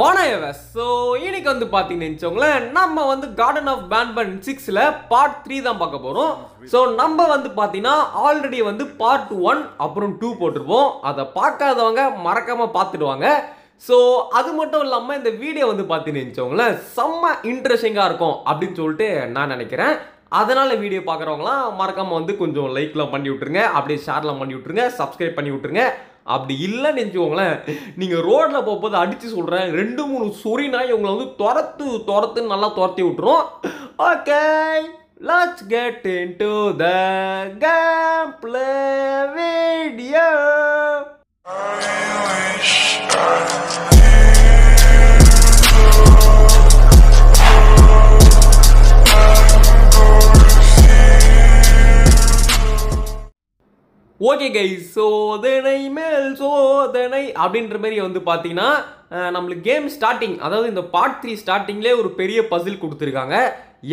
வணக்கம் ஸோ இன்னைக்கு வந்து பார்த்தீங்கன்னு நினச்சவங்களேன் நம்ம வந்து கார்டன் ஆஃப் பேன்பன் சிக்ஸில் பார்ட் த்ரீ தான் பார்க்க போகிறோம் ஸோ நம்ம வந்து பார்த்தீங்கன்னா ஆல்ரெடி வந்து பார்ட் ஒன் அப்புறம் டூ போட்டிருப்போம் அதை பார்க்காதவங்க மறக்காமல் பார்த்துடுவாங்க ஸோ அது மட்டும் இல்லாமல் இந்த வீடியோ வந்து பார்த்தீங்கன்னு நினச்சவங்களேன் செம்ம இன்ட்ரெஸ்டிங்காக இருக்கும் அப்படின்னு சொல்லிட்டு நான் நினைக்கிறேன் அதனால் வீடியோ பார்க்குறவங்களாம் மறக்காமல் வந்து கொஞ்சம் லைக்லாம் பண்ணி விட்ருங்க அப்படியே ஷேர்லாம் பண்ணி விட்ருங்க சப்ஸ்கிரைப் பண்ணி விட்ருங்க அப்படி இல்லைன்னு நினச்சிக்கோங்களேன் நீங்கள் ரோட்டில் போகும்போது அடித்து சொல்கிறேன் ரெண்டு மூணு சொறி நாய் உங்களை வந்து துரத்து துரத்துன்னு நல்லா துரத்தி விட்டுரும் okay let's get into the game play okay guys சோதனை மேல் சோதனை அப்படின்ற மாதிரி வந்து பார்த்தீங்கன்னா நம்மளுக்கு கேம் ஸ்டார்டிங் அதாவது இந்த பார்ட் த்ரீ ஸ்டார்டிங்லேயே ஒரு பெரிய பசில் கொடுத்துருக்காங்க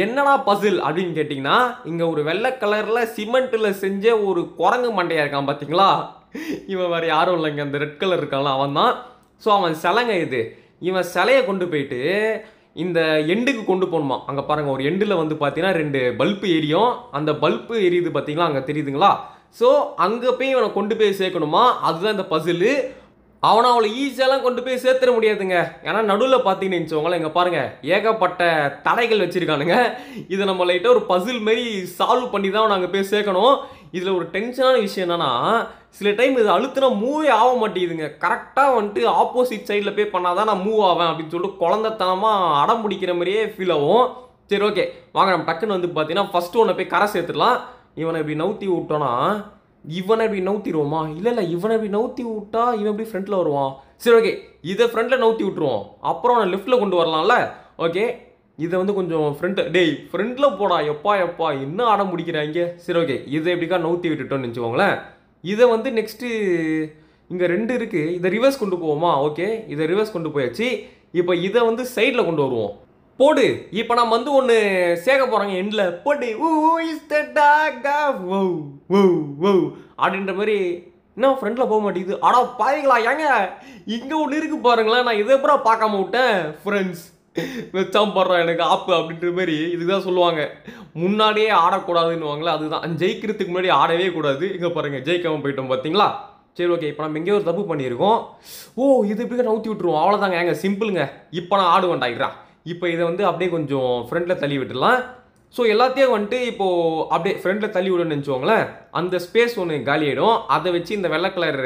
என்னடா பசில் அப்படின்னு கேட்டிங்கன்னா இங்கே ஒரு வெள்ளை கலரில் சிமெண்ட்டில் செஞ்ச ஒரு குரங்கு மண்டையாக இருக்கான் பார்த்தீங்களா இவன் வேறு யாரும் இல்லைங்க அந்த ரெட் கலர் இருக்கான்ல அவன் தான் ஸோ அவன் சிலைங்க இது இவன் சிலையை கொண்டு போயிட்டு இந்த எண்டுக்கு கொண்டு போகணுமா அங்கே பாருங்கள் ஒரு எண்டில் வந்து பார்த்தீங்கன்னா ரெண்டு பல்பு எரியும் அந்த பல்ப்பு எரியுது பார்த்தீங்களா அங்கே தெரியுதுங்களா ஸோ அங்கே போய் இவனை கொண்டு போய் சேர்க்கணுமா அதுதான் இந்த பசிலு அவனை அவளை ஈஸியாலாம் கொண்டு போய் சேர்த்துட முடியாதுங்க ஏன்னா நடுவில் பார்த்தீங்கன்னு நினச்சவங்களே இங்கே பாருங்கள் ஏகப்பட்ட தடைகள் வச்சுருக்கானுங்க இதை நம்ம லைட்டாக ஒரு பசில் மாரி சால்வ் பண்ணி தான் அவனை அங்கே போய் சேர்க்கணும் இதில் ஒரு டென்ஷனான விஷயம் என்னென்னா சில டைம் இது அழுத்தினா மூவே ஆக மாட்டேங்குதுங்க கரெக்டாக வந்துட்டு ஆப்போசிட் சைடில் போய் பண்ணால் தான் நான் மூவ் ஆவேன் அப்படின்னு சொல்லிட்டு குழந்தைத்தனமாக அடம் பிடிக்கிற மாதிரியே ஃபீல் ஆகும் சரி ஓகே வாங்க நம்ம டக்குன்னு வந்து பார்த்தீங்கன்னா ஃபஸ்ட்டு ஒன்றை போய் கரை சேர்த்துடலாம் இவனை இப்படி நவுத்தி விட்டோன்னா இவனை இப்படி நவுத்திடுவோமா இல்லை இல்லை இவனை இப்படி நவுத்தி விட்டா இவன் இப்படி ஃப்ரண்ட்டில் வருவான் சரி ஓகே இதை ஃப்ரண்ட்டில் நவுத்தி விட்டுருவோம் அப்புறம் நான் லெஃப்ட்டில் கொண்டு வரலாம்ல ஓகே இதை வந்து கொஞ்சம் ஃப்ரெண்ட் டேய் ஃப்ரெண்ட்ல போடா எப்பா எப்பா என்ன ஆடம் முடிக்கிறாங்க சரி ஓகே இதை எப்படிக்கா நவுத்தி விட்டுட்டோம்னு நினச்சிக்கோங்களேன் இதை வந்து நெக்ஸ்ட்டு இங்கே ரெண்டு இருக்குது இதை ரிவர்ஸ் கொண்டு போவோமா ஓகே இதை ரிவர்ஸ் கொண்டு போயாச்சு இப்போ இதை வந்து சைடில் கொண்டு வருவோம் போடு இப்போ நம்ம வந்து ஒன்று சேர்க்க போகிறோங்க எண்டில் போடு ஊ இஸ் த டாகா ஓ ஓ ஓ அப்படின்ற மாதிரி என்ன ஃப்ரெண்டில் போக மாட்டேங்குது ஆடா பாருங்களா ஏங்க இங்கே ஒன்று இருக்குது பாருங்களேன் நான் இதை அப்புறம் பார்க்காம விட்டேன் ஃப்ரெண்ட்ஸ் வச்சாம் போடுறோம் எனக்கு ஆப்பு அப்படின்ற மாதிரி இதுதான் சொல்லுவாங்க முன்னாடியே ஆடக்கூடாதுன்னுவாங்களே அதுதான் ஜெயிக்கிறதுக்கு முன்னாடி ஆடவே கூடாது இங்கே பாருங்கள் ஜெயிக்காமல் போயிட்டோம் பார்த்தீங்களா சரி ஓகே இப்போ நம்ம எங்கேயோ ஒரு தப்பு பண்ணியிருக்கோம் ஓ இது நான் நவுத்தி விட்டுருவோம் அவ்வளோதாங்க ஏங்க சிம்பிளுங்க இப்போ நான் ஆடு வேண்டாயிடுறான் இப்போ இதை வந்து அப்படியே கொஞ்சம் ஃப்ரெண்டில் தள்ளி விட்டுடலாம் ஸோ எல்லாத்தையும் வந்துட்டு இப்போது அப்படியே ஃப்ரெண்டில் தள்ளி விடணும்னு நினச்சோங்களேன் அந்த ஸ்பேஸ் ஒன்று காலியாயிடும் அதை வச்சு இந்த வெள்ளை கலர்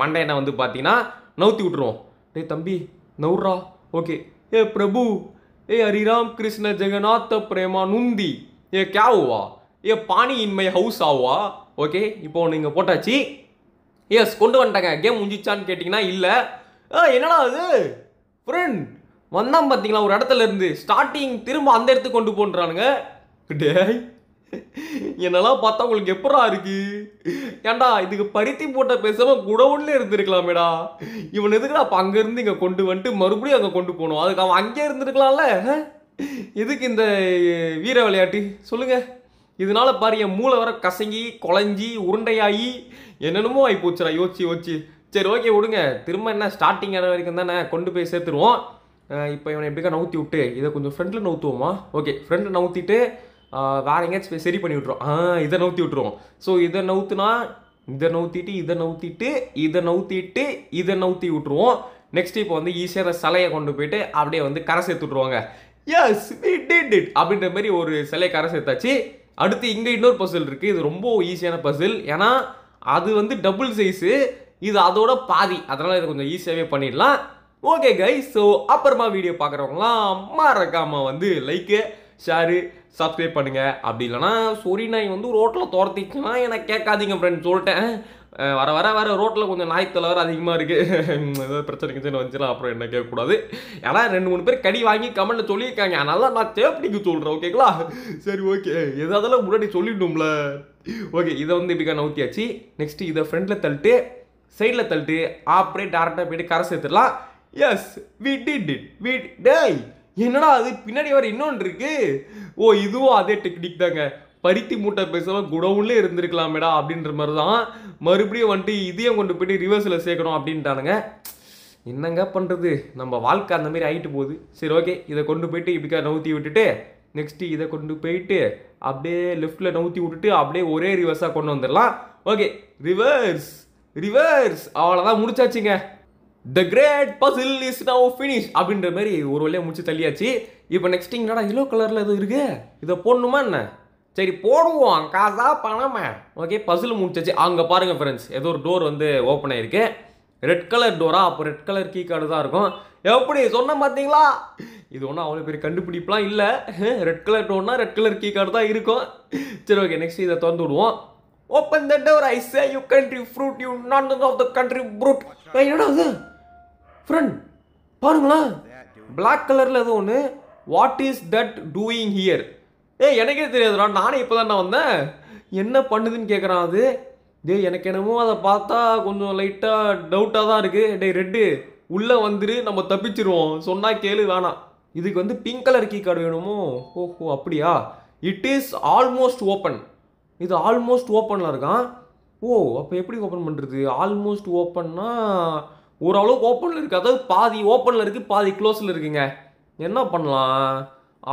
மண்டையனை வந்து பார்த்தீங்கன்னா நவுத்தி விட்ருவோம் டே தம்பி நவுர்றா ஓகே ஏ பிரபு ஏ ஹரிராம் கிருஷ்ண ஜெகநாத பிரேமா நுந்தி ஏ கேவுவா ஏ பாணி இன்மை ஹவுஸ் ஆவா ஓகே இப்போ நீங்கள் போட்டாச்சு எஸ் கொண்டு வந்துட்டாங்க கேம் முடிஞ்சிச்சான்னு கேட்டிங்கன்னா இல்லை என்னடா அது ஃப்ரெண்ட் வந்தான் பார்த்தீங்களா ஒரு இடத்துல இருந்து ஸ்டார்டிங் திரும்ப அந்த இடத்துக்கு கொண்டு போன்றானுங்க டேய் என்னெல்லாம் பார்த்தா உங்களுக்கு எப்படா இருக்கு ஏண்டா இதுக்கு பருத்தி போட்ட பேசாம குடவுன்ல இருந்திருக்கலாமேடா இவன் எதுக்குடா அப்போ அங்கேருந்து இங்கே கொண்டு வந்துட்டு மறுபடியும் அங்கே கொண்டு போகணும் அதுக்கு அவன் அங்கே இருந்திருக்கலாம்ல எதுக்கு இந்த வீர விளையாட்டு சொல்லுங்க இதனால பாரு என் மூளை வர கசங்கி குழஞ்சி உருண்டையாகி என்னென்னமோ ஆகி போச்சுடா யோசிச்சு யோசிச்சு சரி ஓகே விடுங்க திரும்ப என்ன ஸ்டார்டிங் இடம் வரைக்கும் தானே கொண்டு போய் சேர்த்துருவோம் இப்போ இவனை எப்படிக்கா நவுத்தி விட்டு இதை கொஞ்சம் ஃப்ரெண்டில் நவுத்துவோமா ஓகே ஃப்ரெண்டில் நவுத்திட்டு வேறு எங்கேயாச்சும் சரி பண்ணி விட்ருவோம் ஆ இதை நவுத்தி விட்ருவோம் ஸோ இதை நவுத்துனா இதை நவுத்திட்டு இதை நவுத்திட்டு இதை நவுத்திட்டு இதை நவுத்தி விட்ருவோம் நெக்ஸ்ட் இப்போ வந்து ஈஸியாக சிலையை கொண்டு போயிட்டு அப்படியே வந்து கரை சேர்த்து விட்ருவாங்க எஸ் டிட் அப்படின்ற மாதிரி ஒரு சிலையை கரை சேர்த்தாச்சு அடுத்து இங்கே இன்னொரு பசில் இருக்குது இது ரொம்ப ஈஸியான பசில் ஏன்னா அது வந்து டபுள் சைஸு இது அதோட பாதி அதனால் இதை கொஞ்சம் ஈஸியாகவே பண்ணிடலாம் ஓகே கை ஸோ அப்புறமா வீடியோ பார்க்குறவங்களாம் மறக்காமல் வந்து லைக்கு ஷேரு சப்ஸ்கிரைப் பண்ணுங்கள் அப்படி இல்லைனா சொரி நாய் வந்து ரோட்டில் துரத்திச்சுன்னா எனக்கு கேட்காதீங்க ஃப்ரெண்ட் சொல்லிட்டேன் வர வர வர ரோட்டில் கொஞ்சம் நாய் தலைவர் அதிகமாக இருக்குது ஏதாவது பிரச்சனை கிச்சனை வந்துச்சுன்னா அப்புறம் என்ன கேட்கக்கூடாது ஏன்னா ரெண்டு மூணு பேர் கடி வாங்கி கமெண்ட்டில் சொல்லியிருக்காங்க அதனால நான் தேப்டிக்கு சொல்கிறேன் ஓகேங்களா சரி ஓகே எதாவது முன்னாடி சொல்லிட்டோம்ல ஓகே இதை வந்து இப்படிக்கா நோக்கியாச்சு நெக்ஸ்ட்டு இதை ஃப்ரெண்டில் தள்ளிட்டு சைடில் தள்ளிட்டு அப்படியே டேரெக்டாக போய்ட்டு கரை சேர்த்துடலாம் yes we did it we டேய் என்னடா அது பின்னாடி வர இன்னொன்று இருக்கு ஓ இதுவும் அதே டெக்னிக் தாங்க பருத்தி மூட்டை பேசாமல் குடவுன்லே இருந்திருக்கலாமேடா அப்படின்ற மாதிரி தான் மறுபடியும் வந்துட்டு இதையும் கொண்டு போயிட்டு ரிவர்ஸில் சேர்க்கணும் அப்படின்ட்டானுங்க என்னங்க பண்ணுறது நம்ம வாழ்க்கை அந்த மாதிரி ஆகிட்டு போகுது சரி ஓகே இதை கொண்டு போயிட்டு இப்படிக்கா நவுத்தி விட்டுட்டு நெக்ஸ்ட்டு இதை கொண்டு போயிட்டு அப்படியே லெஃப்டில் நவுத்தி விட்டுட்டு அப்படியே ஒரே ரிவர்ஸாக கொண்டு வந்துடலாம் ஓகே ரிவர்ஸ் ரிவர்ஸ் அவ்வளோதான் முடிச்சாச்சுங்க the great puzzle is now finish அப்படின்ற மாதிரி ஒரு வழியாக முடிச்சு தள்ளியாச்சு இப்போ நெக்ஸ்ட் என்னடா எல்லோ கலரில் இது இருக்கு இதை போடணுமா என்ன சரி போடுவோம் காசா பணமா ஓகே பசில் முடிச்சாச்சு அங்கே பாருங்கள் ஃப்ரெண்ட்ஸ் ஏதோ ஒரு டோர் வந்து ஓப்பன் ஆயிருக்கு ரெட் கலர் டோரா அப்போ ரெட் கலர் கீ கார்டு தான் இருக்கும் எப்படி சொன்ன பார்த்தீங்களா இது ஒன்றும் அவ்வளோ பெரிய கண்டுபிடிப்பெலாம் இல்லை ரெட் கலர் டோர்னால் ரெட் கலர் கீ கார்டு தான் இருக்கும் சரி ஓகே நெக்ஸ்ட் இதை திறந்து விடுவோம் open the door I say you country fruit you நான் ஆஃப் த கண்ட்ரி ப்ரூட் என்னடா அது ஃப்ரெண்ட் பாருங்களேன் பிளாக் கலரில் எது ஒன்று what is that doing here ஏ எனக்கே தெரியாதுடா நானே இப்போ தான் நான் வந்தேன் என்ன பண்ணுதுன்னு கேட்குறான் அது டே எனக்கு என்னமோ அதை பார்த்தா கொஞ்சம் லைட்டாக டவுட்டாக தான் இருக்குது டே ரெட்டு உள்ளே வந்துரு நம்ம தப்பிச்சிருவோம் சொன்னால் கேளு வேணாம் இதுக்கு வந்து பிங்க் கலர் கீ கார்டு வேணுமோ ஓஹோ அப்படியா இட் இஸ் ஆல்மோஸ்ட் ஓப்பன் இது ஆல்மோஸ்ட் ஓப்பனில் இருக்கான் ஓ அப்போ எப்படி ஓப்பன் பண்ணுறது ஆல்மோஸ்ட் ஓப்பன்னா ஓரளவுக்கு ஓப்பனில் இருக்குது அதாவது பாதி ஓப்பனில் இருக்குது பாதி க்ளோஸில் இருக்குங்க என்ன பண்ணலாம்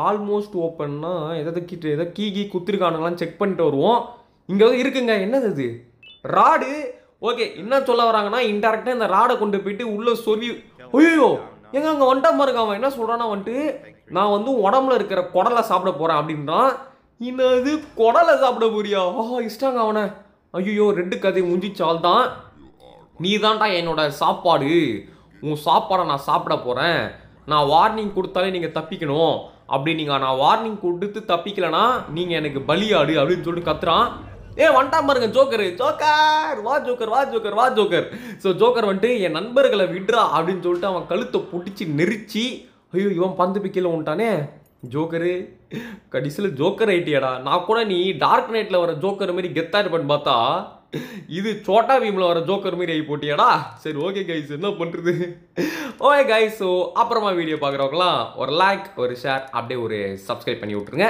ஆல்மோஸ்ட் ஓப்பன்னா எதை கிட்ட எதை கீ கீ குத்திருக்கானுங்களாம் செக் பண்ணிட்டு வருவோம் இங்கே வந்து இருக்குங்க என்னது இது ராடு ஓகே என்ன சொல்ல வராங்கன்னா இன்டெரக்டாக இந்த ராடை கொண்டு போயிட்டு உள்ளே சொல்லி ஓய்யோ எங்க அங்கே வந்துட்டா இருக்கான் அவன் என்ன சொல்கிறான்னா வந்துட்டு நான் வந்து உடம்புல இருக்கிற குடலை சாப்பிட போகிறேன் அப்படின்றான் என்னது குடலை சாப்பிட போறியா ஆஹா இஷ்டாங்க அவனை ஐயோ ரெண்டு கதை முஞ்சிச்சால் தான் நீ தான்டா என்னோட சாப்பாடு உன் சாப்பாடை நான் சாப்பிட போகிறேன் நான் வார்னிங் கொடுத்தாலே நீங்கள் தப்பிக்கணும் அப்படி நீங்கள் நான் வார்னிங் கொடுத்து தப்பிக்கலனா நீங்கள் எனக்கு பலியாடு அப்படின்னு சொல்லிட்டு கத்துறான் ஏ வந்துட்டா பாருங்க ஜோக்கர் ஜோக்கர் வா ஜோக்கர் வா ஜோக்கர் வா ஜோக்கர் ஸோ ஜோக்கர் வந்துட்டு என் நண்பர்களை விட்றா அப்படின்னு சொல்லிட்டு அவன் கழுத்தை பிடிச்சி நெரிச்சி ஐயோ இவன் பந்து பிக்கல உண்டானே ஜோக்கரு கடைசியில் ஜோக்கர் ஐட்டியாடா நான் கூட நீ டார்க் நைட்டில் வர ஜோக்கர் மாதிரி கெத்தாக இருப்பேன்னு பார்த்தா இது சோட்டா பீமில் வர ஜோக்கர் மாரி ஆகி போட்டியாடா சரி ஓகே கைஸ் என்ன பண்ணுறது ஓகே கைஸ் ஸோ அப்புறமா வீடியோ பார்க்குறவங்களாம் ஒரு லைக் ஒரு ஷேர் அப்படியே ஒரு சப்ஸ்கிரைப் பண்ணி விட்ருங்க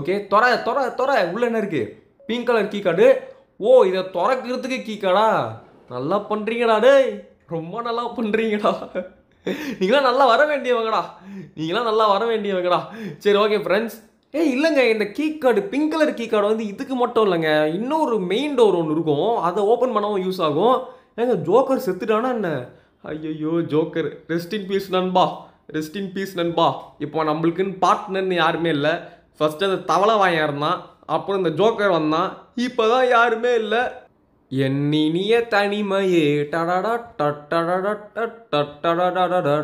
ஓகே தொர தொர தொர உள்ள என்ன இருக்குது பிங்க் கலர் கீ கார்டு ஓ இதை திறக்கிறதுக்கு கீ கார்டா நல்லா பண்ணுறீங்கடா டே ரொம்ப நல்லா பண்ணுறீங்கடா நீங்களாம் நல்லா வர வேண்டியவங்கடா நீங்களாம் நல்லா வர வேண்டியவங்கடா சரி ஓகே ஃப்ரெண்ட்ஸ் ஏ இல்லைங்க இந்த key card pink colour key card வந்து இதுக்கு மட்டும் இல்லைங்க இன்னொரு மெயின் டோர் ஒன்று இருக்கும் அதை ஓப்பன் பண்ணவும் யூஸ் ஆகும் ஏங்க ஜோக்கர் செத்துட்டானா என்ன ஐயோ ஜோக்கர் ரெஸ்ட் இன் பீஸ் நண்பா ரெஸ்ட் இன் பீஸ் நண்பா இப்போ நம்மளுக்குன்னு பார்ட்னர்னு யாருமே இல்லை ஃபஸ்ட்டு அந்த தவளை இருந்தான் அப்புறம் இந்த ஜோக்கர் வந்தான் இப்போ தான் யாருமே இல்லை எண்ணினிய தனிமையே டடடா டட்டடடா டட்டடடடடா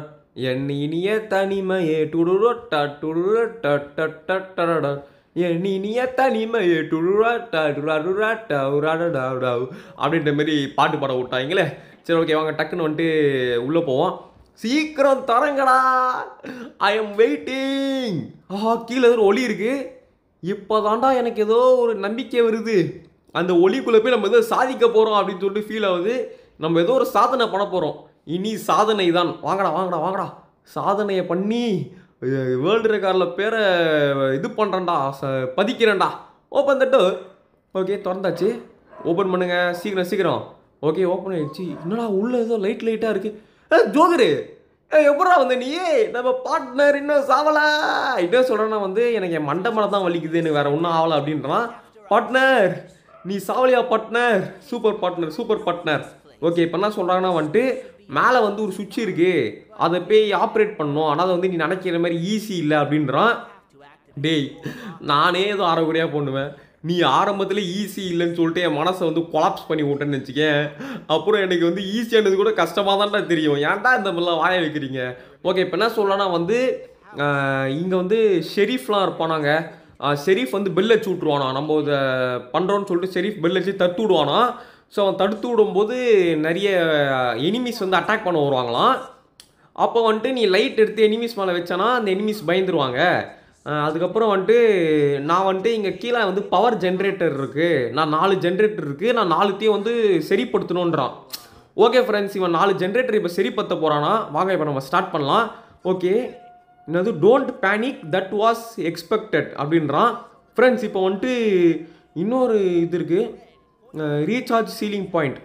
தனிமையே டுடுரோ டட்டுடுரோ டட்டடடடடா எண்ணினிய தனிமையே டுடுரா டடுரா அப்படின்ற மாதிரி பாட்டு பாட விட்டாங்களே சரி ஓகே வாங்க டக்குன்னு வந்துட்டு உள்ளே போவோம் சீக்கிரம் தரங்கடா ஐ எம் வெயிட்டிங் ஆ கீழே ஒரு ஒளி இருக்குது இப்போதாண்டா எனக்கு ஏதோ ஒரு நம்பிக்கை வருது அந்த ஒளிக்குள்ள போய் நம்ம எதோ சாதிக்க போகிறோம் அப்படின்னு சொல்லிட்டு ஃபீல் ஆகுது நம்ம ஏதோ ஒரு சாதனை பண்ண போகிறோம் இனி சாதனை தான் வாங்கடா வாங்கடா வாங்கடா சாதனையை பண்ணி வேர்ல்டு ரெக்கார்டில் பேரை இது பண்ணுறேன்டா பதிக்கிறேன்டா ஓப்பன் தட்டு ஓகே திறந்தாச்சு ஓப்பன் பண்ணுங்கள் சீக்கிரம் சீக்கிரம் ஓகே ஓப்பன் ஆயிடுச்சு என்னடா உள்ளே ஏதோ லைட் லைட்டாக இருக்குது ஜோகரு எப்படா வந்து நீ நம்ம பார்ட்னர் இன்னும் சாவலா இன்னும் சொல்கிறேன்னா வந்து எனக்கு என் மண்டமலை தான் வலிக்குதுன்னு வேறு ஒன்றும் ஆகலை அப்படின்றான் பார்ட்னர் நீ சாவலியா partner super partner super partner okay இப்போ என்ன சொல்கிறாங்கன்னா வந்துட்டு மேலே வந்து ஒரு சுவிட்ச் இருக்குது அதை போய் ஆப்ரேட் பண்ணோம் ஆனால் அதை வந்து நீ நினைக்கிற மாதிரி ஈஸி இல்லை அப்படின்றான் டேய் நானே எதுவும் அறகுறையாக பண்ணுவேன் நீ ஆரம்பத்தில் ஈஸி இல்லைன்னு சொல்லிட்டு என் மனசை வந்து கொலாப்ஸ் பண்ணி விட்டேன்னு வச்சுக்கேன் அப்புறம் எனக்கு வந்து ஈஸியானது கூட கஷ்டமாக தான்டா தெரியும் ஏன்டா இந்த மாதிரிலாம் வாய வைக்கிறீங்க ஓகே இப்போ என்ன சொல்லலாம் வந்து இங்கே வந்து ஷெரீஃப்லாம் இருப்பானாங்க ஷெரீஃப் வந்து பெல் வச்சு விட்ருவானா நம்ம இதை பண்ணுறோன்னு சொல்லிட்டு ஷெரீஃப் பெல் வச்சு தடுத்து விடுவானா ஸோ அவன் தடுத்து விடும்போது நிறைய எனிமீஸ் வந்து அட்டாக் பண்ண வருவாங்களாம் அப்போ வந்துட்டு நீ லைட் எடுத்து எனிமீஸ் மேலே வச்சானா அந்த எனிமீஸ் பயந்துருவாங்க அதுக்கப்புறம் வந்துட்டு நான் வந்துட்டு இங்கே கீழே வந்து பவர் ஜென்ரேட்டர் இருக்குது நான் நாலு ஜென்ரேட்டர் இருக்குது நான் நாலுத்தையும் வந்து சரிப்படுத்தணுன்றான் ஓகே ஃப்ரெண்ட்ஸ் இவன் நாலு ஜென்ரேட்டர் இப்போ சரிப்படுத்த போகிறானா வாங்க இப்போ நம்ம ஸ்டார்ட் பண்ணலாம் ஓகே என்னது don't panic that was expected அப்படின்றான் ஃப்ரெண்ட்ஸ் இப்போ வந்துட்டு இன்னொரு இது இருக்குது ரீசார்ஜ் சீலிங் பாயிண்ட்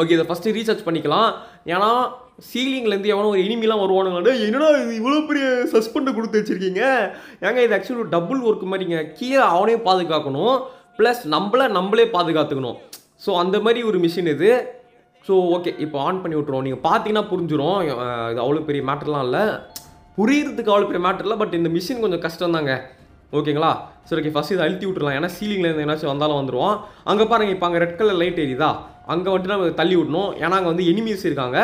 ஓகே இதை ஃபஸ்ட்டு ரீசார்ஜ் பண்ணிக்கலாம் ஏன்னா சீலிங்லேருந்து எவனோ ஒரு இனிமேலாம் வருவானுங்க என்னடா இது இவ்வளோ பெரிய சஸ்பெண்டு கொடுத்து வச்சுருக்கீங்க ஏங்க இது ஆக்சுவலி ஒரு டபுள் ஒர்க் மாதிரிங்க கீழே அவனே பாதுகாக்கணும் ப்ளஸ் நம்மளை நம்மளே பாதுகாத்துக்கணும் ஸோ அந்த மாதிரி ஒரு மிஷின் இது ஸோ ஓகே இப்போ ஆன் பண்ணி விட்ருவோம் நீங்கள் பார்த்தீங்கன்னா புரிஞ்சிடும் இது அவ்வளோ பெரிய மேட்டர்லாம் இல்லை புரியுறதுக்கு அவ்வளோ பெரிய மேட்டர் இல்லை பட் இந்த மிஷின் கொஞ்சம் கஷ்டம் தாங்க ஓகேங்களா சரி ஓகே ஃபஸ்ட் இதை அழுத்தி விட்டுருலாம் ஏன்னா சீலிங்லேருந்து என்னாச்சும் வந்தாலும் வந்துடுவோம் அங்கே பாருங்கள் இப்போ அங்கே ரெட் கலர் லைட் எரியுதா அங்கே வந்துட்டு நம்ம தள்ளி விடணும் ஏன்னா அங்கே வந்து எனிமீஸ் இருக்காங்க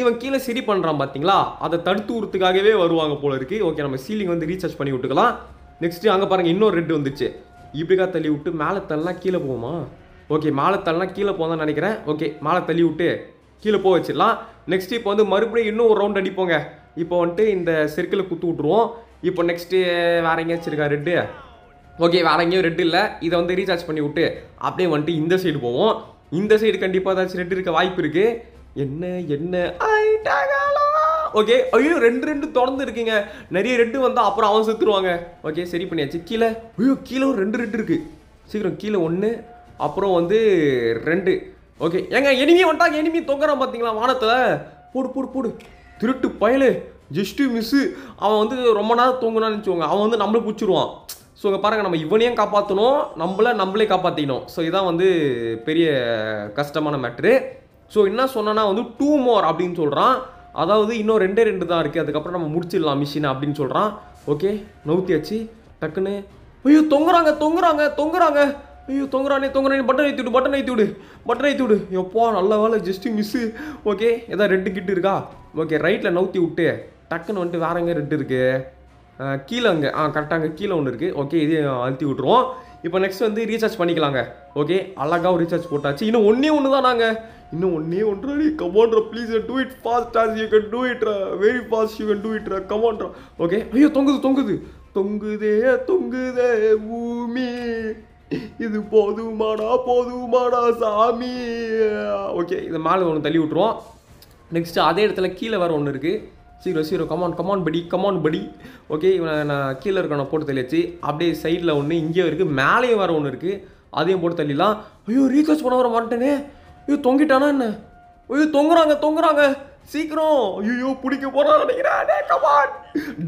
இவன் கீழே சரி பண்ணுறான் பார்த்தீங்களா அதை தடுத்து விடுறதுக்காகவே வருவாங்க போல இருக்குது ஓகே நம்ம சீலிங் வந்து ரீசார்ஜ் பண்ணி விட்டுக்கலாம் நெக்ஸ்ட்டு அங்கே பாருங்கள் இன்னொரு ரெட் வந்துச்சு இப்படிக்கா தள்ளி விட்டு மேலே தள்ளலாம் கீழே போவோமா ஓகே மேலே தள்ளலாம் கீழே போதான் நினைக்கிறேன் ஓகே மேலே தள்ளி விட்டு கீழே போக வச்சிடலாம் நெக்ஸ்ட் இப்போ வந்து மறுபடியும் இன்னும் ஒரு ரவுண்ட் அடிப்போங்க இப்போ வந்துட்டு இந்த சர்க்கிளை குத்து விட்ருவோம் இப்போ நெக்ஸ்ட்டு வேற எங்கேயாச்சும் இருக்கா ரெட்டு ஓகே வேற எங்கேயும் ரெட்டு இல்லை இதை வந்து ரீசார்ஜ் பண்ணி விட்டு அப்படியே வந்துட்டு இந்த சைடு போவோம் இந்த சைடு கண்டிப்பாக ஏதாச்சும் ரெட்டு இருக்க வாய்ப்பு இருக்குது என்ன என்ன ஓகே ஐயோ ரெண்டு ரெண்டு தொடர்ந்து இருக்குங்க நிறைய ரெட்டு வந்தால் அப்புறம் அவன் செத்துருவாங்க ஓகே சரி பண்ணியாச்சு கீழே ஐயோ கீழே ஒரு ரெண்டு ரெட்டு இருக்குது சீக்கிரம் கீழே ஒன்று அப்புறம் வந்து ரெண்டு ஓகே ஏங்க எனிமி வந்துட்டாங்க எனிமி தொங்குறான் பார்த்தீங்களா வானத்தில் போடு போடு போடு திருட்டு பயலே ஜஸ்ட்டு மிஸ்ஸு அவன் வந்து ரொம்ப நேரம் தூங்கினான்னு வச்சுக்கோங்க அவன் வந்து நம்மளை பிடிச்சிருவான் ஸோ இங்கே பாருங்கள் நம்ம இவனையும் காப்பாற்றணும் நம்மளை நம்மளே காப்பாற்றிக்கணும் ஸோ இதான் வந்து பெரிய கஷ்டமான மேட்ரு ஸோ என்ன சொன்னால் வந்து டூ மோர் அப்படின்னு சொல்கிறான் அதாவது இன்னும் ரெண்டே ரெண்டு தான் இருக்குது அதுக்கப்புறம் நம்ம முடிச்சிடலாம் மிஷினை அப்படின்னு சொல்கிறான் ஓகே நவுத்தியாச்சு டக்குன்னு ஐயோ தொங்குறாங்க தொங்குறாங்க தொங்குறாங்க ஐயோ தொங்குறானே தொங்குறானே பட்டன் ஏற்றி விடு பட்டன் ஏற்றி விடு பட்டன் ஏற்றி விடு எப்பா நல்ல வேலை ஜஸ்ட்டு மிஸ்ஸு ஓகே ஏதாவது ரெட்டு கிட்டு இருக்கா ஓகே ரைட்டில் நவுத்தி விட்டு டக்குன்னு வந்துட்டு வேற எங்கே ரெட்டு இருக்குது கீழே அங்கே ஆ கரெக்டாக அங்கே கீழே ஒன்று இருக்குது ஓகே இதையும் அழுத்தி விட்ருவோம் இப்போ நெக்ஸ்ட் வந்து ரீசார்ஜ் பண்ணிக்கலாங்க ஓகே அழகாக ரீசார்ஜ் போட்டாச்சு இன்னும் ஒன்றே ஒன்று தான் நாங்கள் இன்னும் ஒன்றே ஒன்று கமாண்ட்ரா please do it fast as you can do இட்ரா very fast you can do இட்ரா கமாண்ட்ரா ஓகே ஐயோ தொங்குது தொங்குது தொங்குதே தொங்குதே பூமி இது போதுமாடா போதுமாடா சாமி ஓகே இது மேலே ஒன்று தள்ளி விட்ருவோம் நெக்ஸ்ட்டு அதே இடத்துல கீழே வேறு ஒன்று இருக்குது சீரோ சீரோ கமான் கமான் படி கமான் படி ஓகே இவனை நான் கீழே நான் போட்டு தள்ளியாச்சு அப்படியே சைடில் ஒன்று இங்கேயும் இருக்குது மேலேயும் வேறு ஒன்று இருக்குது அதையும் போட்டு தள்ளிடலாம் ஐயோ ரீசார்ஜ் பண்ண வர மாட்டேனே ஐயோ தொங்கிட்டானா என்ன ஐயோ தொங்குறாங்க தொங்குறாங்க சீக்கிரம் ஐயோ பிடிக்க போகிறான்னு நினைக்கிறேன்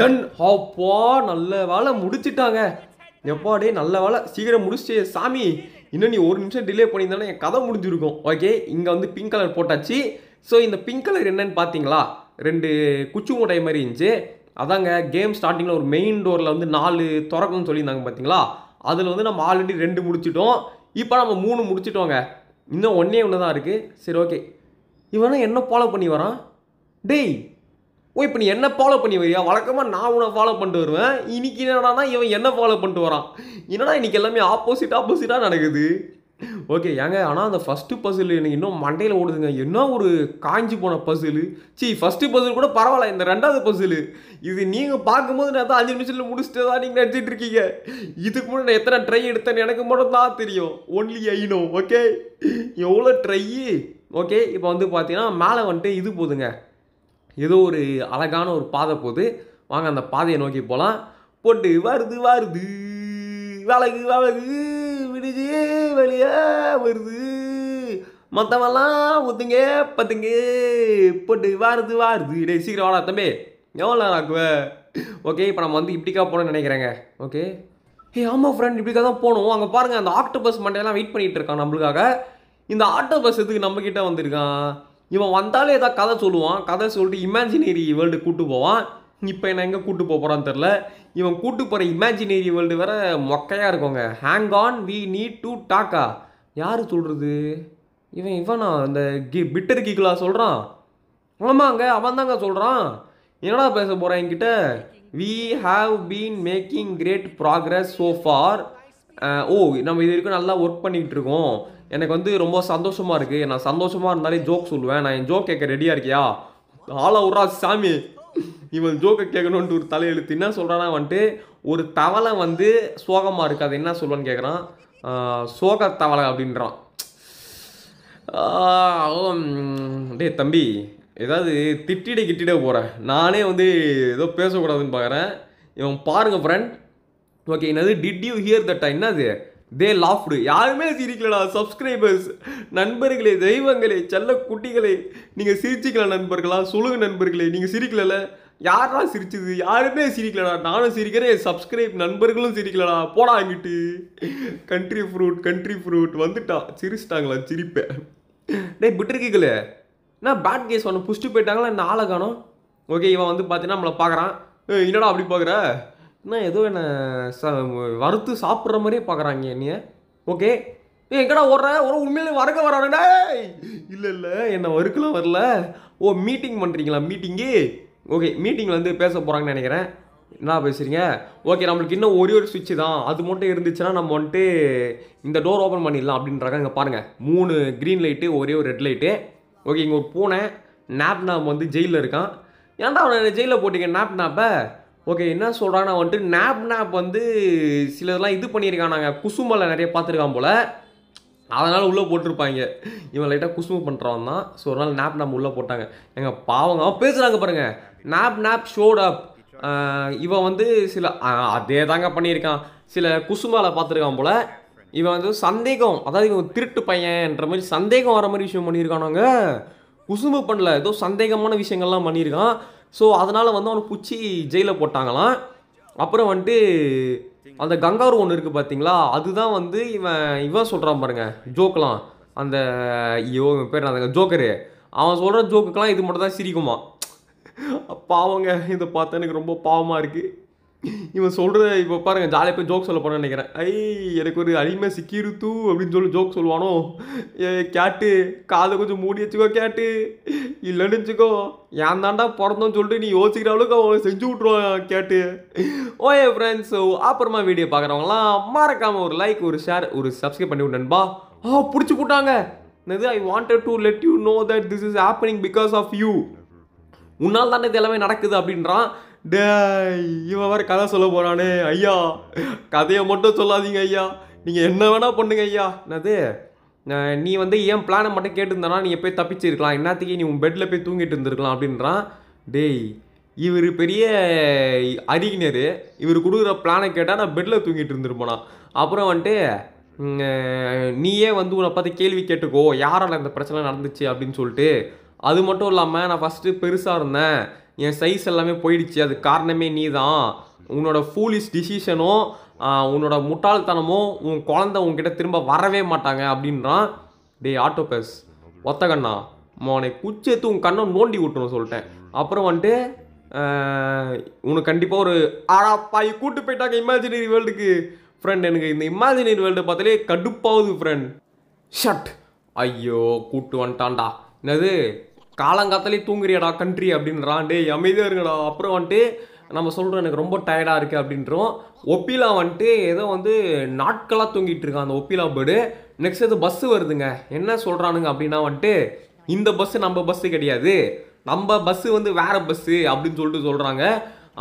டன் ஹாப்பா நல்ல வேலை முடிச்சிட்டாங்க எப்பாடே நல்ல வேலை சீக்கிரம் முடிச்சு சாமி இன்னும் நீ ஒரு நிமிஷம் டிலே பண்ணியிருந்தாலும் என் கதை முடிஞ்சிருக்கும் ஓகே இங்கே வந்து பிங்க் கலர் போட்டாச்சு ஸோ இந்த பிங்க் கலர் என்னன்னு பார்த்தீங்களா ரெண்டு குச்சி மூட்டை மாதிரி இருந்துச்சு அதாங்க கேம் ஸ்டார்டிங்கில் ஒரு மெயின் டோரில் வந்து நாலு திறக்கணும்னு சொல்லியிருந்தாங்க பார்த்தீங்களா அதில் வந்து நம்ம ஆல்ரெடி ரெண்டு முடிச்சிட்டோம் இப்போ நம்ம மூணு முடிச்சிட்டோங்க இன்னும் ஒன்றே ஒன்று தான் இருக்குது சரி ஓகே இவனா என்ன ஃபாலோ பண்ணி வரான் டேய் ஓ இப்போ நீ என்ன ஃபாலோ பண்ணி வரியா வழக்கமாக நான் உன்னை ஃபாலோ பண்ணிட்டு வருவேன் இன்னைக்கு என்னடானா இவன் என்ன ஃபாலோ பண்ணிட்டு வரான் என்னடா இன்றைக்கி எல்லாமே ஆப்போசிட் ஆப்போசிட்டாக நடக்குது ஓகே ஏங்க ஆனால் அந்த ஃபஸ்ட்டு பசில் எனக்கு இன்னும் மண்டையில் ஓடுதுங்க என்ன ஒரு காஞ்சி போன பசில் சி ஃபஸ்ட்டு பசில் கூட பரவாயில்ல இந்த ரெண்டாவது பசில் இது நீங்கள் பார்க்கும்போது நான் தான் அஞ்சு நிமிஷத்தில் முடிச்சுட்டு தான் நீங்கள் நடிச்சிட்டு இருக்கீங்க இதுக்கு முன்னாடி நான் எத்தனை ட்ரை எடுத்தேன்னு எனக்கு மட்டும் தான் தெரியும் ஒன்லி ஐனோ ஓகே எவ்வளோ ட்ரை ஓகே இப்போ வந்து பார்த்தீங்கன்னா மேலே வந்துட்டு இது போதுங்க ஏதோ ஒரு அழகான ஒரு பாதை போகுது வாங்க அந்த பாதையை நோக்கி போகலாம் போட்டு வருது வருது வளகு வளகு விடுது வெளியே வருது மற்றவெல்லாம் ஒத்துங்க பத்துங்க போட்டு வாருது வாருது இடே சீக்கிரம் வாடா தம்பி எவ்வளோ நேரம் ஆக்குவ ஓகே இப்போ நம்ம வந்து இப்படிக்கா போகணும்னு நினைக்கிறேங்க ஓகே ஏ ஆமாம் ஃப்ரெண்ட் இப்படிக்காக தான் போகணும் அங்கே பாருங்கள் அந்த ஆக்டோபஸ் மண்டையெல்லாம் வெயிட் பண்ணிகிட்டு இருக்கான் நம்மளுக்காக இந்த ஆட்டோ பஸ் எதுக்கு நம்மக்கிட்ட வந்திருக்கான் இவன் வந்தாலே ஏதாவது கதை சொல்லுவான் கதை சொல்லிட்டு இமேஜினரி வேர்ல்டு கூட்டு போவான் இப்போ என்ன எங்கே கூட்டு போகிறான்னு தெரில இவன் கூட்டு போகிற இமேஜினரி வேர்ல்டு வேற மொக்கையாக இருக்குங்க hang on we need to talk யார் சொல்கிறது இவன் இவனா அந்த கி பிட்டர் கிக்குலா சொல்கிறான் ஆமாங்க அவன் தாங்க சொல்கிறான் என்னடா பேச போகிறான் என்கிட்ட we have been making great progress so far ஓ நம்ம இது வரைக்கும் நல்லா ஒர்க் பண்ணிக்கிட்டு இருக்கோம் எனக்கு வந்து ரொம்ப சந்தோஷமாக இருக்குது நான் சந்தோஷமாக இருந்தாலே ஜோக் சொல்லுவேன் நான் என் ஜோக் கேட்க ரெடியாக இருக்கியா ஆளா உரா சாமி இவன் ஜோக்கை கேட்கணுன்ட்டு ஒரு தலையெழுத்து என்ன சொல்கிறான்னா வந்துட்டு ஒரு தவளை வந்து சோகமாக இருக்குது அது என்ன சொல்லுவான்னு கேட்குறான் சோக தவளை அப்படின்றான் டே தம்பி ஏதாவது திட்டிட கிட்டிட போகிறேன் நானே வந்து ஏதோ பேசக்கூடாதுன்னு பார்க்குறேன் இவன் பாருங்கள் ஃப்ரெண்ட் ஓகே என்னது டிட் யூ ஹியர் தட்டா என்னது தே லாஃப்டு யாருமே சிரிக்கலடா சப்ஸ்கிரைபர்ஸ் நண்பர்களே தெய்வங்களே செல்ல குட்டிகளே நீங்கள் சிரிச்சிக்கல நண்பர்களா சொல்லுங்கள் நண்பர்களே நீங்கள் சிரிக்கலல்ல யாரெல்லாம் சிரிச்சது யாருமே சிரிக்கலடா நானும் சிரிக்கிறேன் சப்ஸ்கிரைப் நண்பர்களும் சிரிக்கலடா போடா அங்கிட்டு கண்ட்ரி ஃப்ரூட் கண்ட்ரி ஃப்ரூட் வந்துட்டா சிரிச்சிட்டாங்களா சிரிப்பேன் பிட்டு இருக்கீங்களே நான் பேட் கேஸ் ஒன்று புஷ்டி போயிட்டாங்களா நாளை காணும் ஓகே இவன் வந்து பார்த்தீங்கன்னா நம்மளை பார்க்குறான் என்னடா அப்படி பார்க்குற என்ன ஏதோ என்னை வறுத்து சாப்பிட்ற மாதிரியே பார்க்குறாங்க என்னைய ஓகே ஏ எங்கடா ஓடுற ஒரு உண்மையிலே வறுக்க வரானடா இல்லை இல்லை என்னை வறுக்கலாம் வரல ஓ மீட்டிங் பண்ணுறீங்களா மீட்டிங்கு ஓகே மீட்டிங்கில் வந்து பேச போகிறாங்கன்னு நினைக்கிறேன் என்ன பேசுகிறீங்க ஓகே நம்மளுக்கு இன்னும் ஒரே ஒரு சுவிட்சு தான் அது மட்டும் இருந்துச்சுன்னா நம்ம வந்துட்டு இந்த டோர் ஓப்பன் பண்ணிடலாம் அப்படின்றாங்க இங்கே பாருங்கள் மூணு க்ரீன் லைட்டு ஒரே ஒரு ரெட் லைட்டு ஓகே இங்கே ஒரு பூனை நாப் நாப் வந்து ஜெயிலில் இருக்கான் ஏன்டா அவனை ஜெயிலில் போட்டிங்க நாப் நாப்பை ஓகே என்ன சொல்கிறாங்கன்னா வந்துட்டு நேப் நேப் வந்து சிலதெல்லாம் இது பண்ணியிருக்கானாங்க குசுமலை நிறைய பார்த்துருக்கான் போல் அதனால் உள்ளே போட்டிருப்பாங்க இவன் லைட்டாக குசுமை பண்ணுறவன் தான் ஸோ ஒரு நாள் நேப் நம்ம உள்ளே போட்டாங்க எங்கள் பாவங்க அவன் பேசுகிறாங்க பாருங்கள் நேப் நேப் ஷோடப் இவன் வந்து சில அதே தாங்க பண்ணியிருக்கான் சில குசுமாலை பார்த்துருக்கான் போல் இவன் வந்து சந்தேகம் அதாவது இவன் திருட்டு பையன்ன்ற மாதிரி சந்தேகம் வர மாதிரி விஷயம் பண்ணியிருக்கானாங்க குசும்பு பண்ணல ஏதோ சந்தேகமான விஷயங்கள்லாம் பண்ணியிருக்கான் ஸோ அதனால் வந்து அவனை பிடிச்சி ஜெயிலில் போட்டாங்களாம் அப்புறம் வந்துட்டு அந்த கங்காரு ஒன்று இருக்குது பார்த்தீங்களா அதுதான் வந்து இவன் இவன் சொல்கிறான் பாருங்க ஜோக்கெலாம் அந்த ஐயோ பேர் அந்த ஜோக்கரு அவன் சொல்கிற ஜோக்குக்கெலாம் இது மட்டும் தான் சிரிக்குமா பாவங்க இதை பார்த்தா எனக்கு ரொம்ப பாவமாக இருக்குது இவன் சொல்கிற இப்போ பாருங்கள் ஜாலியாக போய் ஜோக் சொல்ல போனேன் நினைக்கிறேன் ஐய் எனக்கு ஒரு அடிமை சிக்கிருத்து அப்படின்னு சொல்லி ஜோக் சொல்லுவானோ ஏ கேட்டு காதை கொஞ்சம் மூடி வச்சுக்கோ கேட்டு இல்லைன்னு வச்சுக்கோ ஏன் தாண்டா பிறந்தோன்னு சொல்லிட்டு நீ யோசிக்கிற அளவுக்கு அவன் செஞ்சு விட்ருவான் கேட்டு ஓயே ஃப்ரெண்ட்ஸ் அப்புறமா வீடியோ பார்க்குறவங்களாம் மறக்காமல் ஒரு லைக் ஒரு ஷேர் ஒரு சப்ஸ்கிரைப் பண்ணி விட்டேன்பா ஆ பிடிச்சி போட்டாங்க என்னது I wanted to let you know that this is happening because of you உன்னால் தானே இது எல்லாமே நடக்குது அப்படின்றான் டேய் இவன் வேறு கதை சொல்ல போகிறானே ஐயா கதையை மட்டும் சொல்லாதீங்க ஐயா நீங்கள் என்ன வேணால் பண்ணுங்க ஐயா என்னது நீ வந்து ஏன் பிளானை மட்டும் கேட்டுருந்தானா நீங்கள் போய் தப்பிச்சிருக்கலாம் என்னத்துக்கே நீ உன் பெட்டில் போய் தூங்கிட்டு இருந்திருக்கலாம் அப்படின்றான் டேய் இவர் பெரிய அறிஞர் இவர் கொடுக்குற பிளானை கேட்டால் நான் பெட்டில் தூங்கிட்டு இருந்துருப்போனா அப்புறம் வந்துட்டு நீயே வந்து உன்னை பார்த்து கேள்வி கேட்டுக்கோ யாரால் இந்த பிரச்சனை நடந்துச்சு அப்படின்னு சொல்லிட்டு அது மட்டும் இல்லாமல் நான் ஃபஸ்ட்டு பெருசாக இருந்தேன் என் சைஸ் எல்லாமே போயிடுச்சு அது காரணமே நீ தான் உன்னோட ஃபூலிஷ் டிசிஷனும் உன்னோட முட்டாள்தனமும் உன் குழந்த உன்கிட்ட திரும்ப வரவே மாட்டாங்க அப்படின்றான் டேய் ஆட்டோபஸ் ஒத்த கண்ணா உன்னை குச்சேத்து உன் கண்ணை நோண்டி விட்டுரும் சொல்லிட்டேன் அப்புறம் வந்துட்டு உனக்கு கண்டிப்பாக ஒரு ஆடாப்பாய் கூட்டு போயிட்டாங்க இமேஜினரி வேர்ல்டுக்கு ஃப்ரெண்ட் எனக்கு இந்த இமேஜினரி வேர்ல்டு பார்த்தாலே கடுப்பாகுது ஃப்ரெண்ட் ஷட் ஐயோ கூட்டு வந்துட்டான்டா என்னது காலங்காத்தாலே தூங்குறியாடா கண்ட்ரி அப்படின்றான் டே அமைதியாக இருங்கடா அப்புறம் வந்துட்டு நம்ம சொல்கிறோம் எனக்கு ரொம்ப டயர்டாக இருக்குது அப்படின்றோம் ஒப்பிலா வந்துட்டு ஏதோ வந்து நாட்களாக தூங்கிட்டு இருக்கான் அந்த ஒப்பிலா பேர்டு நெக்ஸ்ட் இது பஸ்ஸு வருதுங்க என்ன சொல்கிறானுங்க அப்படின்னா வந்துட்டு இந்த பஸ்ஸு நம்ம பஸ்ஸு கிடையாது நம்ம பஸ்ஸு வந்து வேறு பஸ்ஸு அப்படின்னு சொல்லிட்டு சொல்கிறாங்க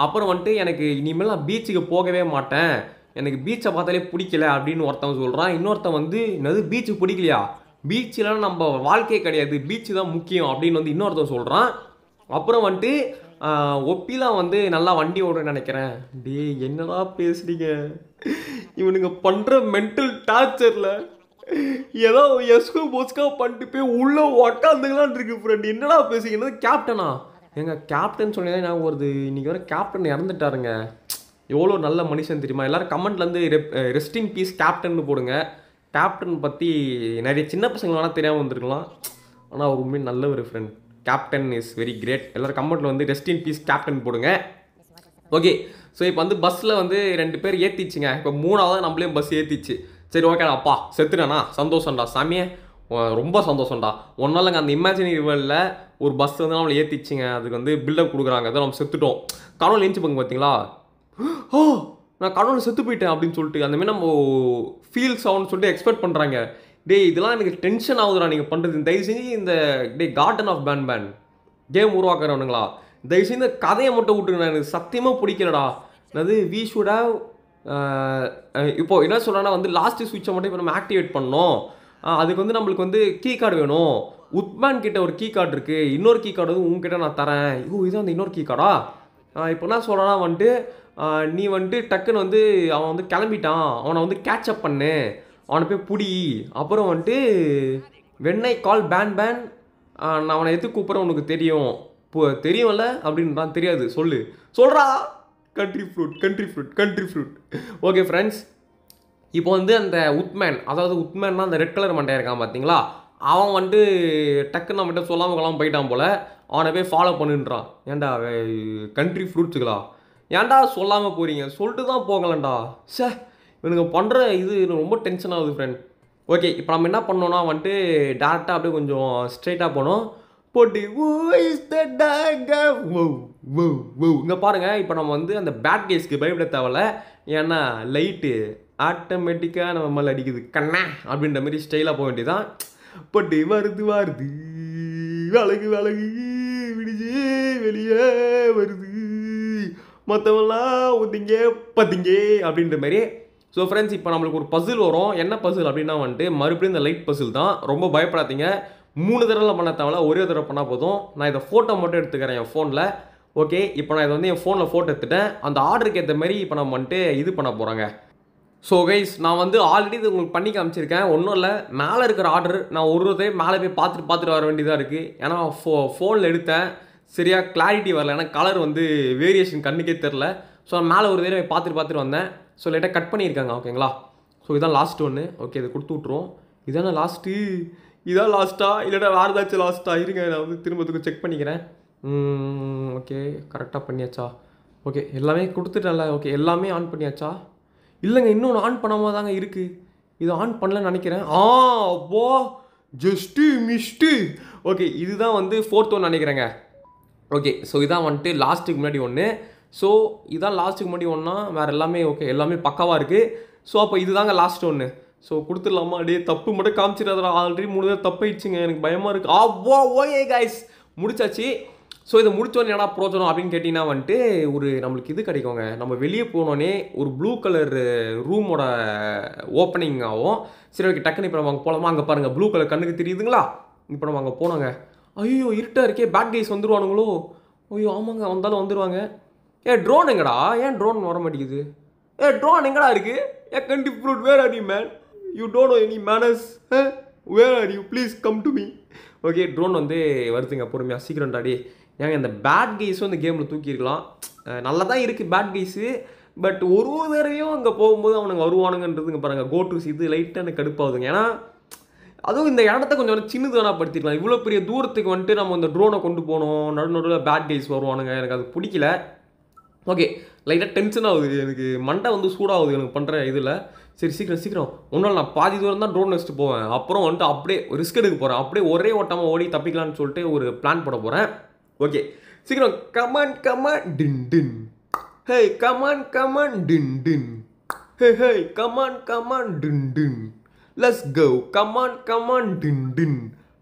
அப்புறம் வந்துட்டு எனக்கு இனிமேல் நான் பீச்சுக்கு போகவே மாட்டேன் எனக்கு பீச்சை பார்த்தாலே பிடிக்கல அப்படின்னு ஒருத்தவன் சொல்கிறான் இன்னொருத்தன் வந்து என்னது பீச்சு பிடிக்கலையா பீச் நம்ம வாழ்க்கையே கிடையாது பீச்சு தான் முக்கியம் அப்படின்னு வந்து இன்னொருத்தன் சொல்கிறான் அப்புறம் வந்துட்டு ஒப்பிலாம் வந்து நல்லா வண்டி ஓடுன்னு நினைக்கிறேன் டே என்னடா பேசுறீங்க இவனுங்க பண்ணுற மென்டல் டார்ச்சரில் ஏதோ எஸ்கோ போஸ்கோ பண்ணிட்டு போய் உள்ளே உக்காந்துங்களான் இருக்கு ஃப்ரெண்ட் என்னடா பேசுகிறது கேப்டனா எங்கள் கேப்டன் சொன்னதான் நாங்கள் ஒரு இன்றைக்கி வர கேப்டன் இறந்துட்டாருங்க எவ்வளோ நல்ல மனுஷன் தெரியுமா எல்லோரும் கமெண்ட்லேருந்து ரெஸ்டிங் பீஸ் கேப்டன்னு போடுங்க கேப்டன் பற்றி நிறைய சின்ன பசங்க வேணால் தெரியாமல் வந்திருக்கலாம் ஆனால் அவர் நல்ல ஒரு friend captain is very great எல்லோரும் கமெண்ட்டில் வந்து ரெஸ்ட் இன் பீஸ் கேப்டன் போடுங்க ஓகே ஸோ இப்போ வந்து பஸ்ஸில் வந்து ரெண்டு பேர் ஏற்றிச்சுங்க இப்போ மூணாவது நம்மளையும் பஸ் ஏற்றிச்சு சரி ஓகேடா அப்பா செத்துட்டானா சந்தோஷம்டா சாமியே ரொம்ப சந்தோஷம்டா அங்கே அந்த இமேஜினரி இமேஜினரிவலில் ஒரு பஸ் வந்து நம்மளை ஏற்றிச்சிங்க அதுக்கு வந்து பில்டப் கொடுக்குறாங்க அதை நம்ம செத்துட்டோம் கடவுள் எழுந்துச்சு பங்கு பார்த்தீங்களா ஓ நான் கடவுள் செத்து போயிட்டேன் அப்படின்னு சொல்லிட்டு அந்தமாரி நம்ம ஃபீல்ஸ் ஆகும்னு சொல்லிட்டு எக்ஸ்பெக்ட் பண்ணுறாங்க டே இதெல்லாம் எனக்கு டென்ஷன் ஆகுதுடா நீங்கள் பண்ணுறது தயவு செஞ்சு இந்த the Garten of Banban Banban game உருவாக்குறவனுங்களா தயவு செஞ்சு கதையை மட்டும் விட்டுருங்க எனக்கு சத்தியமாக பிடிக்கலடா அதாவது வி ஷுட் ஹாவ் இப்போ என்ன சொல்கிறேன்னா வந்து லாஸ்ட்டு சுவிட்சை மட்டும் இப்போ நம்ம ஆக்டிவேட் பண்ணோம் அதுக்கு வந்து நம்மளுக்கு வந்து கீ கார்டு வேணும் உட்மேன் கிட்ட ஒரு கீ கார்டு இருக்குது இன்னொரு கீ கார்டு வந்து உங்ககிட்ட நான் தரேன் ஓ இது வந்து இன்னொரு கீ கார்டா இப்போ என்ன சொல்கிறேன்னா வந்துட்டு நீ வந்துட்டு டக்குன்னு வந்து அவன் வந்து கிளம்பிட்டான் அவனை வந்து அப் பண்ணு அவனை போய் புடி அப்புறம் வந்துட்டு வெண்ணை கால் பேன் பேன் நான் அவனை எது கூப்பிட்றேன் உனக்கு தெரியும் இப்போ தெரியும்ல தான் தெரியாது சொல்லு சொல்கிறா country fruit country fruit country fruit okay friends இப்போ வந்து அந்த உத்மேன் அதாவது உத்மேன்னா அந்த ரெட் கலர் மண்டையாக இருக்கான் பார்த்தீங்களா அவன் வந்துட்டு டக்குன்னு அவன்கிட்ட சொல்லாமல் போயிட்டான் போல் அவனை போய் ஃபாலோ பண்ணுன்றான் ஏன்டா கண்ட்ரி ஃப்ரூட்ஸுக்கலாம் ஏன்டா சொல்லாமல் போகிறீங்க சொல்லிட்டு தான் போகலண்டா சே இவனுங்க பண்ணுற இது ரொம்ப டென்ஷன் ஆகுது ஃப்ரெண்ட் ஓகே இப்போ நம்ம என்ன பண்ணோம்னா வந்துட்டு டேரெக்டாக அப்படியே கொஞ்சம் ஸ்ட்ரைட்டாக போனோம் போட்டு த இங்கே பாருங்கள் இப்போ நம்ம வந்து அந்த பேட் கேஸ்க்கு பயப்பட தேவையில்ல ஏன்னா லைட்டு ஆட்டோமேட்டிக்காக நம்ம மேலே அடிக்குது கண்ணா அப்படின்ற மாதிரி ஸ்டைலாக போக வேண்டியதான் போட்டு வருது வருது விலகு விலகு விடிஞ்சு வெளியே வருது மற்றவெல்லாம் ஊற்றிங்க பத்திங்க அப்படின்ற மாதிரி ஸோ ஃப்ரெண்ட்ஸ் இப்போ நம்மளுக்கு ஒரு பசில் வரும் என்ன பசில் அப்படின்னா வந்துட்டு மறுபடியும் இந்த லைட் பசில் தான் ரொம்ப பயப்படாதீங்க மூணு தடவை பண்ண தவிர ஒரே தடவை பண்ணால் போதும் நான் இதை ஃபோட்டோ மட்டும் எடுத்துக்கிறேன் என் ஃபோனில் ஓகே இப்போ நான் இதை வந்து என் ஃபோனில் ஃபோட்டோ எடுத்துட்டேன் அந்த ஆர்டருக்கு ஏற்ற மாதிரி இப்போ நம்ம வந்துட்டு இது பண்ண போகிறாங்க ஸோ கைஸ் நான் வந்து ஆல்ரெடி இது உங்களுக்கு பண்ணி காமிச்சிருக்கேன் ஒன்றும் இல்லை மேலே இருக்கிற ஆர்டர் நான் ஒரு ஒருத்தையும் மேலே போய் பார்த்துட்டு பார்த்துட்டு வர வேண்டியதாக இருக்குது ஏன்னா ஃபோ ஃபோனில் எடுத்தேன் சரியாக கிளாரிட்டி வரல ஏன்னா கலர் வந்து வேரியேஷன் கண்ணுக்கே தெரில ஸோ நான் மேலே ஒரு தடவை பார்த்துட்டு பார்த்துட்டு வந்தேன் ஸோ லைட்டாக கட் பண்ணியிருக்காங்க ஓகேங்களா ஸோ இதான் லாஸ்ட் ஒன்று ஓகே இதை கொடுத்து விட்ருவோம் இதான லாஸ்ட்டு இதான் லாஸ்ட்டாக இல்லைடா வேறு ஏதாச்சும் லாஸ்ட்டாக இருங்க நான் வந்து திரும்பத்துக்கு செக் பண்ணிக்கிறேன் ஓகே கரெக்டாக பண்ணியாச்சா ஓகே எல்லாமே கொடுத்துட்டேன்ல ஓகே எல்லாமே ஆன் பண்ணியாச்சா இல்லைங்க இன்னொன்று ஆன் பண்ணாமல் தாங்க இருக்குது இது ஆன் பண்ணலன்னு நினைக்கிறேன் ஆ அப்போ ஜஸ்ட்டு மிஸ்ட்டு ஓகே இதுதான் வந்து ஃபோர்த் ஒன் நினைக்கிறேங்க ஓகே ஸோ இதான் வந்துட்டு லாஸ்ட்டுக்கு முன்னாடி ஒன்று ஸோ இதான் லாஸ்ட்டுக்கு முன்னாடி ஒன்றா வேறு எல்லாமே ஓகே எல்லாமே பக்காவாக இருக்குது ஸோ அப்போ இதுதாங்க லாஸ்ட் ஒன்று ஸோ கொடுத்துடலாமா அப்படியே தப்பு மட்டும் காமிச்சிடாதா ஆல்ரெடி மூணு ஆயிடுச்சுங்க எனக்கு பயமாக இருக்குது ஆ ஓகே கைஸ் முடிச்சாச்சு ஸோ இதை முடித்தோடனே என்ன ப்ரோஜனம் அப்படின்னு கேட்டிங்கன்னா வந்துட்டு ஒரு நம்மளுக்கு இது கிடைக்குங்க நம்ம வெளியே போனோடனே ஒரு ப்ளூ கலர் ரூமோட ஓப்பனிங் ஆகும் சரி ஓகே டக்குன்னு இப்போ நம்ம அங்கே போகலாமா அங்கே பாருங்கள் ப்ளூ கலர் கண்ணுக்கு தெரியுதுங்களா இப்போ நம்ம அங்கே போனோங்க ஐயோ இருட்டாக இருக்கே பேட் கைஸ் வந்துடுவானுங்களோ ஐயோ ஆமாங்க வந்தாலும் வந்துடுவாங்க ஏ ட்ரோன் எங்கடா ஏன் ட்ரோன் வர மாட்டேங்குது ஏ ட்ரோன் எங்கடா இருக்கு ஏ candy fruit where are you man you don't know any manners where are you please come to me okay drone வந்து வருதுங்க பொறுமையாக சீக்கிரம் டாடி ஏங்க இந்த பேட் கைஸும் இந்த கேமில் தூக்கியிருக்கலாம் நல்லா தான் இருக்குது பேட் கைஸு பட் ஒரு ஒரு தடவையும் அங்கே போகும்போது அவனுங்க வருவானுங்கன்றதுங்க பாருங்கள் கோ டு இது லைட்டாக எனக்கு கடுப்பாகுதுங்க ஏன்னா அதுவும் இந்த இடத்த கொஞ்சம் சின்னதானா படுத்திக்கலாம் இவ்வளோ பெரிய தூரத்துக்கு வந்துட்டு நம்ம இந்த ட்ரோனை கொண்டு போனோம் நடு நடுவில் பேட் டேஸ் வருவானுங்க எனக்கு அது பிடிக்கல ஓகே லைட்டாக டென்ஷன் ஆகுது எனக்கு மண்டை வந்து சூடாகுது எனக்கு பண்ணுற இதில் சரி சீக்கிரம் சீக்கிரம் ஒன்றும் நான் பாதி தூரம் தான் ட்ரோன் வச்சுட்டு போவேன் அப்புறம் வந்துட்டு அப்படியே ரிஸ்க் எடுக்க போகிறேன் அப்படியே ஒரே ஓட்டமாக ஓடி தப்பிக்கலாம்னு சொல்லிட்டு ஒரு பிளான் போட போகிறேன் ஓகே சீக்கிரம் கமான் கமான் டின் டின் ஹே கமான் கமான் டின் டின் ஹே ஹே கமான் கமான் டின் டின் லெஸ் கவ் கமான் கமான் டின் டின்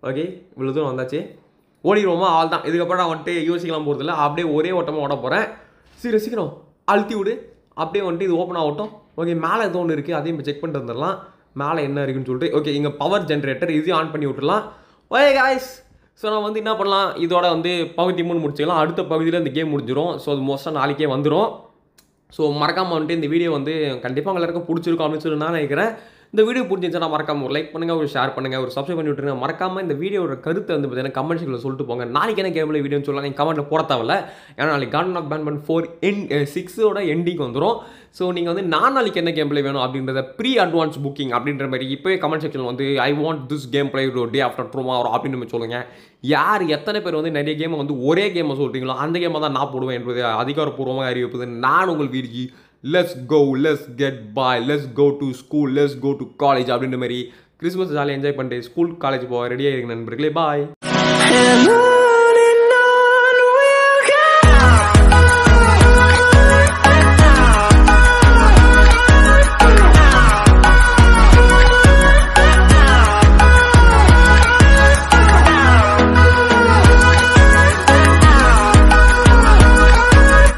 ஓகே இவ்வளோ தூரம் வந்தாச்சு ஓடிடுவோமா ஆள் தான் இதுக்கப்புறம் நான் வந்துட்டு யோசிக்கலாம் போகிறதில்ல அப்படியே ஒரே ஓட்டமாக ஓட போகிறேன் சரி சீக்கிரம் அழுத்தி விடு அப்படியே வந்துட்டு இது ஓப்பன் ஆகட்டும் ஓகே மேலே ஏதோ ஒன்று இருக்குது அதையும் இப்போ செக் பண்ணிட்டு வந்துடலாம் மேலே என்ன இருக்குன்னு சொல்லிட்டு ஓகே இங்கே பவர் ஜென்ரேட்டர் இதையும் ஆன் பண்ணி விட்டுலாம் ஓகே காய்ஸ் ஸோ நான் வந்து என்ன பண்ணலாம் இதோட வந்து பகுதி மூணு முடிச்சுக்கலாம் அடுத்த பகுதியில் இந்த கேம் முடிஞ்சிடும் ஸோ அது மோஸ்ட்டாக நாளைக்கே வந்துடும் ஸோ மறக்காமல் வந்துட்டு இந்த வீடியோ வந்து கண்டிப்பாக உங்களுக்கு பிடிச்சிருக்கும் அப்படின்னு சொல்லி நான் நினைக்கிறேன் இந்த வீடியோ பிடிச்சிருந்துச்சுன்னா மறக்காம ஒரு லைக் பண்ணுங்க ஒரு ஷேர் பண்ணுங்க ஒரு சப்ஸ்கிரைப் பண்ணி விட்டுருங்க மறக்காம இந்த வீடியோட கருத்தை வந்து பார்த்தீங்கன்னா கமெண்ட் செக்ஷனில் சொல்லிட்டு போங்க நாளைக்கு என்ன கேமில் வீடியோன்னு சொல்லலாம் நீங்கள் கமெண்ட்டில் போட தேவையில்ல ஏன்னா நாளைக்கு Garten of Banban four and சிக்ஸோட எண்டிங் வந்துடும் ஸோ நீங்கள் வந்து நான் நாளைக்கு என்ன கேம் வேணும் அப்படின்றத ப்ரீ அட்வான்ஸ் புக்கிங் அப்படின்ற மாதிரி இப்போ கமெண்ட் செக்ஷன் வந்து I want this game play day after ட்ரூமா ஆகும் அப்படின்னு நம்ம சொல்லுங்கள் யார் எத்தனை பேர் வந்து நிறைய கேமை வந்து ஒரே கேமை சொல்கிறீங்களோ அந்த கேமை தான் நான் போடுவேன் என்பது அதிகாரப்பூர்வமாக அறிவிப்பது நான் உங்கள் video let's go let's get by let's go to school let's go to college அப்படின்ற மாதிரி கிறிஸ்மஸ் ஜாலியாக என்ஜாய் பண்ணிட்டு ஸ்கூல் காலேஜ் போக ரெடியாக இருக்கு நண்பர்களே பாய்